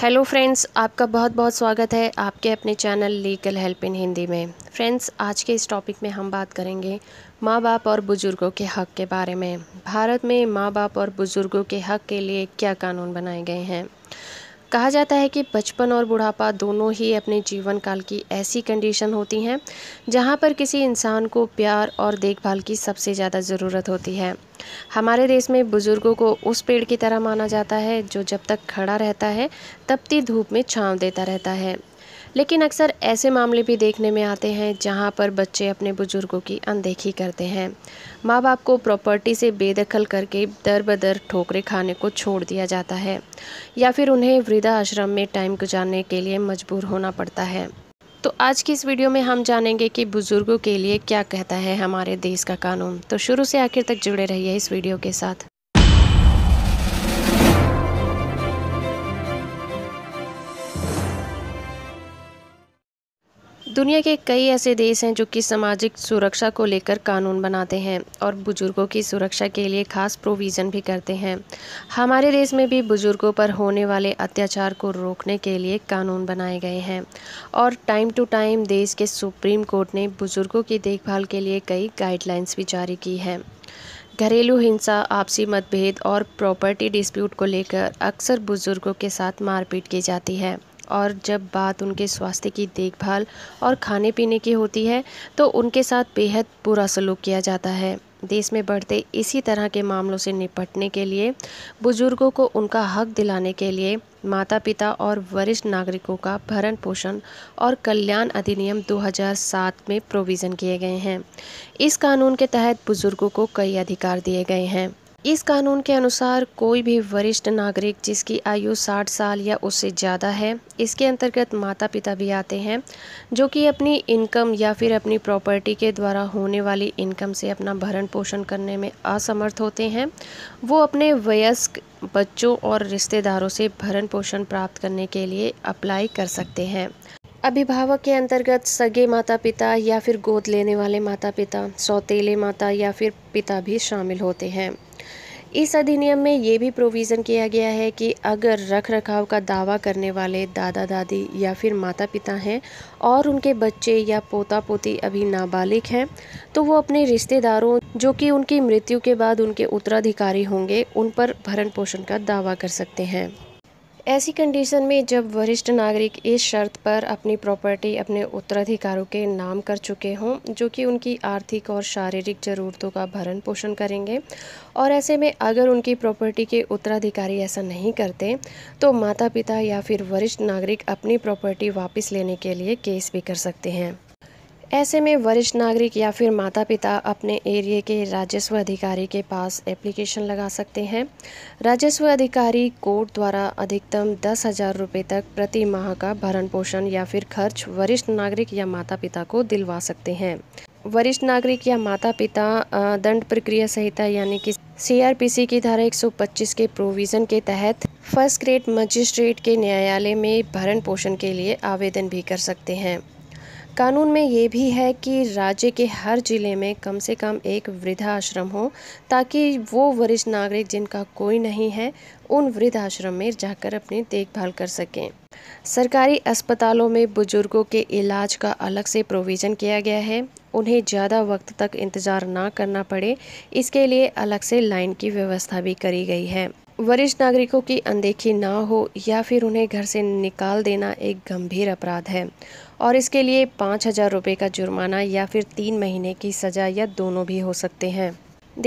hello friends आपका बहुत बहुत स्वागत है आपके अपने channel legal help in Hindi में फ्रेंड्स आज के इस टॉपिक में हम बात करेंगे माँ बाप और बुज़ुर्गों के हक़ के बारे में भारत में माँ बाप और बुज़ुर्गों के हक़ के लिए क्या कानून बनाए गए हैं कहा जाता है कि बचपन और बुढ़ापा दोनों ही अपने जीवन काल की ऐसी कंडीशन होती हैं जहाँ पर किसी इंसान को प्यार और देखभाल की सबसे ज़्यादा ज़रूरत होती है हमारे देश में बुज़ुर्गों को उस पेड़ की तरह माना जाता है जो जब तक खड़ा रहता है तब तक धूप में छांव देता रहता है लेकिन अक्सर ऐसे मामले भी देखने में आते हैं जहाँ पर बच्चे अपने बुज़ुर्गों की अनदेखी करते हैं माँ बाप को प्रॉपर्टी से बेदखल करके दर बदर ठोकरे खाने को छोड़ दिया जाता है या फिर उन्हें वृद्धा आश्रम में टाइम गुजारने के लिए मजबूर होना पड़ता है तो आज की इस वीडियो में हम जानेंगे कि बुज़ुर्गों के लिए क्या कहता है हमारे देश का कानून तो शुरू से आखिर तक जुड़े रहिए इस वीडियो के साथ दुनिया के कई ऐसे देश हैं जो कि सामाजिक सुरक्षा को लेकर कानून बनाते हैं और बुज़ुर्गों की सुरक्षा के लिए खास प्रोविज़न भी करते हैं हमारे देश में भी बुज़ुर्गों पर होने वाले अत्याचार को रोकने के लिए कानून बनाए गए हैं और टाइम टू टाइम देश के सुप्रीम कोर्ट ने बुज़ुर्गों की देखभाल के लिए कई गाइडलाइंस भी जारी की हैं घरेलू हिंसा आपसी मतभेद और प्रॉपर्टी डिस्प्यूट को लेकर अक्सर बुज़ुर्गों के साथ मारपीट की जाती है और जब बात उनके स्वास्थ्य की देखभाल और खाने पीने की होती है तो उनके साथ बेहद बुरा सलूक किया जाता है देश में बढ़ते इसी तरह के मामलों से निपटने के लिए बुजुर्गों को उनका हक दिलाने के लिए माता पिता और वरिष्ठ नागरिकों का भरण पोषण और कल्याण अधिनियम 2007 में प्रोविज़न किए गए हैं इस कानून के तहत बुजुर्गों को कई अधिकार दिए गए हैं इस कानून के अनुसार कोई भी वरिष्ठ नागरिक जिसकी आयु 60 साल या उससे ज़्यादा है इसके अंतर्गत माता पिता भी आते हैं जो कि अपनी इनकम या फिर अपनी प्रॉपर्टी के द्वारा होने वाली इनकम से अपना भरण पोषण करने में असमर्थ होते हैं वो अपने वयस्क बच्चों और रिश्तेदारों से भरण पोषण प्राप्त करने के लिए अप्लाई कर सकते हैं अभिभावक के अंतर्गत सगे माता पिता या फिर गोद लेने वाले माता पिता सौतेले माता या फिर पिता भी शामिल होते हैं इस अधिनियम में ये भी प्रोविज़न किया गया है कि अगर रख रखाव का दावा करने वाले दादा दादी या फिर माता पिता हैं और उनके बच्चे या पोता पोती अभी नाबालिग हैं तो वो अपने रिश्तेदारों जो कि उनकी मृत्यु के बाद उनके उत्तराधिकारी होंगे उन पर भरण पोषण का दावा कर सकते हैं ऐसी कंडीशन में जब वरिष्ठ नागरिक इस शर्त पर अपनी प्रॉपर्टी अपने उत्तराधिकारों के नाम कर चुके हों जो कि उनकी आर्थिक और शारीरिक ज़रूरतों का भरण पोषण करेंगे और ऐसे में अगर उनकी प्रॉपर्टी के उत्तराधिकारी ऐसा नहीं करते तो माता पिता या फिर वरिष्ठ नागरिक अपनी प्रॉपर्टी वापस लेने के लिए केस भी कर सकते हैं ऐसे में वरिष्ठ नागरिक या फिर माता पिता अपने एरिए के राजस्व अधिकारी के पास एप्लीकेशन लगा सकते हैं राजस्व अधिकारी कोर्ट द्वारा अधिकतम दस हज़ार रुपये तक प्रति माह का भरण पोषण या फिर खर्च वरिष्ठ नागरिक या माता पिता को दिलवा सकते हैं वरिष्ठ नागरिक या माता पिता दंड प्रक्रिया संहिता यानी कि सीआरपीसी की धारा 125 के प्रोविज़न के तहत फर्स्ट ग्रेड मजिस्ट्रेट के न्यायालय में भरण पोषण के लिए आवेदन भी कर सकते हैं कानून में ये भी है कि राज्य के हर ज़िले में कम से कम एक वृद्धाश्रम हो ताकि वो वरिष्ठ नागरिक जिनका कोई नहीं है उन वृद्धाश्रम में जाकर अपनी देखभाल कर सकें सरकारी अस्पतालों में बुजुर्गों के इलाज का अलग से प्रोविज़न किया गया है उन्हें ज़्यादा वक्त तक इंतज़ार ना करना पड़े इसके लिए अलग से लाइन की व्यवस्था भी करी गई है वरिष्ठ नागरिकों की अनदेखी ना हो या फिर उन्हें घर से निकाल देना एक गंभीर अपराध है और इसके लिए पाँच हज़ार रुपये का जुर्माना या फिर तीन महीने की सज़ा या दोनों भी हो सकते हैं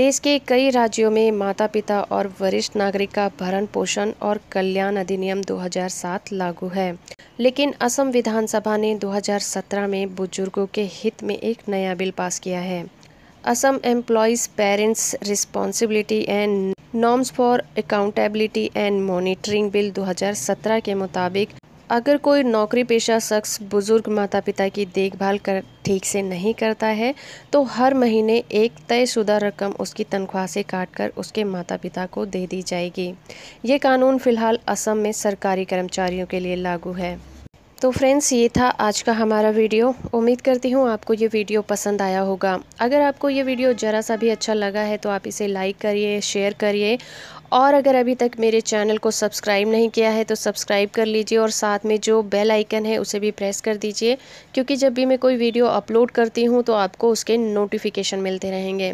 देश के कई राज्यों में माता पिता और वरिष्ठ नागरिक का भरण पोषण और कल्याण अधिनियम 2007 लागू है लेकिन असम विधानसभा ने 2017 में बुजुर्गों के हित में एक नया बिल पास किया है Assam employees parents responsibility and norms for accountability and monitoring bill 2017 के मुताबिक अगर कोई नौकरी पेशा शख्स बुज़ुर्ग माता पिता की देखभाल कर ठीक से नहीं करता है तो हर महीने एक तयशुदा रकम उसकी तनख्वाह से काटकर उसके माता पिता को दे दी जाएगी ये कानून फ़िलहाल असम में सरकारी कर्मचारियों के लिए लागू है तो फ्रेंड्स ये था आज का हमारा वीडियो उम्मीद करती हूँ आपको ये वीडियो पसंद आया होगा अगर आपको ये वीडियो ज़रा सा भी अच्छा लगा है तो आप इसे लाइक करिए शेयर करिए और अगर अभी तक मेरे चैनल को सब्सक्राइब नहीं किया है तो सब्सक्राइब कर लीजिए और साथ में जो बेल आइकन है उसे भी प्रेस कर दीजिए क्योंकि जब भी मैं कोई वीडियो अपलोड करती हूँ तो आपको उसके नोटिफिकेशन मिलते रहेंगे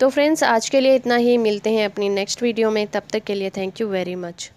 तो फ्रेंड्स आज के लिए इतना ही मिलते हैं अपनी नेक्स्ट वीडियो में तब तक के लिए थैंक यू वेरी मच